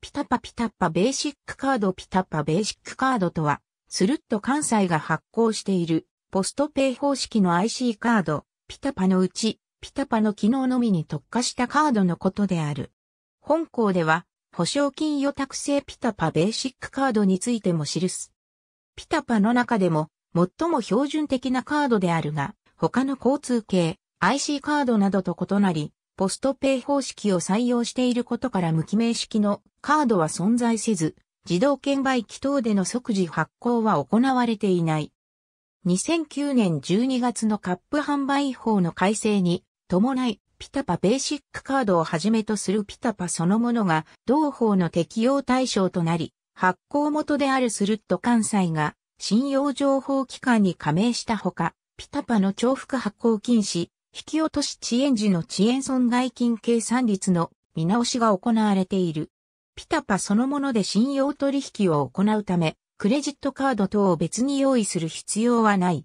ピタパピタッパベーシックカードピタッパベーシックカードとは、スルッと関西が発行している、ポストペイ方式の IC カード、ピタパのうち、ピタパの機能のみに特化したカードのことである。本校では、保証金予託制ピタパベーシックカードについても記す。ピタパの中でも、最も標準的なカードであるが、他の交通系、IC カードなどと異なり、ポストペイ方式を採用していることから無記名式のカードは存在せず、自動券売機等での即時発行は行われていない。2009年12月のカップ販売法の改正に伴い、ピタパベーシックカードをはじめとするピタパそのものが同法の適用対象となり、発行元であるスルット関西が信用情報機関に加盟したほか、ピタパの重複発行禁止、引き落とし遅延時の遅延損害金計算率の見直しが行われている。ピタパそのもので信用取引を行うため、クレジットカード等を別に用意する必要はない。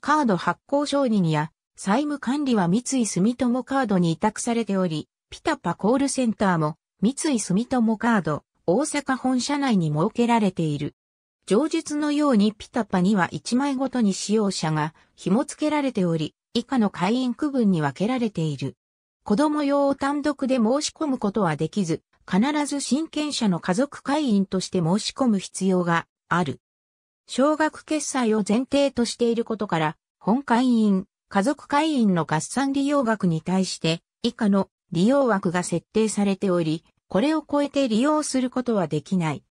カード発行承認や債務管理は三井住友カードに委託されており、ピタパコールセンターも三井住友カード大阪本社内に設けられている。上述のようにピタパには1枚ごとに使用者が紐付けられており、以下の会員区分に分けられている。子供用を単独で申し込むことはできず、必ず親権者の家族会員として申し込む必要がある。小学決済を前提としていることから、本会員、家族会員の合算利用額に対して、以下の利用枠が設定されており、これを超えて利用することはできない。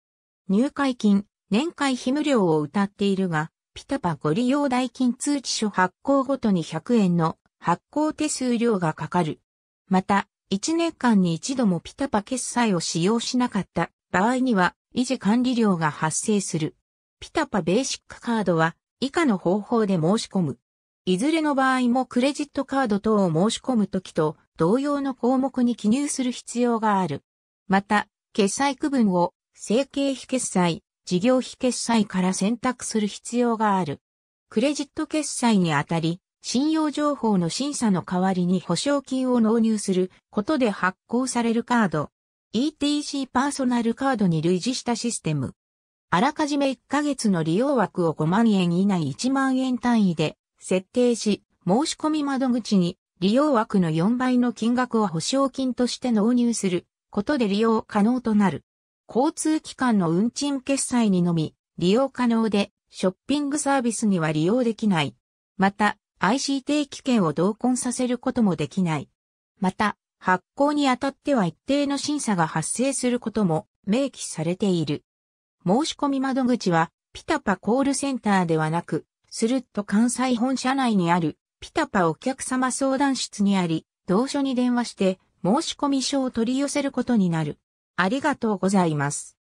入会金、年会費無料を謳っているが、ピタパご利用代金通知書発行ごとに100円の発行手数料がかかる。また、1年間に一度もピタパ決済を使用しなかった場合には維持管理料が発生する。ピタパベーシックカードは以下の方法で申し込む。いずれの場合もクレジットカード等を申し込むときと同様の項目に記入する必要がある。また、決済区分を整形非決済、事業費決済から選択する必要がある。クレジット決済にあたり、信用情報の審査の代わりに保証金を納入することで発行されるカード。ETC パーソナルカードに類似したシステム。あらかじめ1ヶ月の利用枠を5万円以内1万円単位で設定し、申し込み窓口に利用枠の4倍の金額を保証金として納入することで利用可能となる。交通機関の運賃決済にのみ利用可能で、ショッピングサービスには利用できない。また、IC 定期券を同梱させることもできない。また、発行にあたっては一定の審査が発生することも明記されている。申し込み窓口は、ピタパコールセンターではなく、スルッと関西本社内にある、ピタパお客様相談室にあり、同所に電話して、申し込み書を取り寄せることになる。ありがとうございます。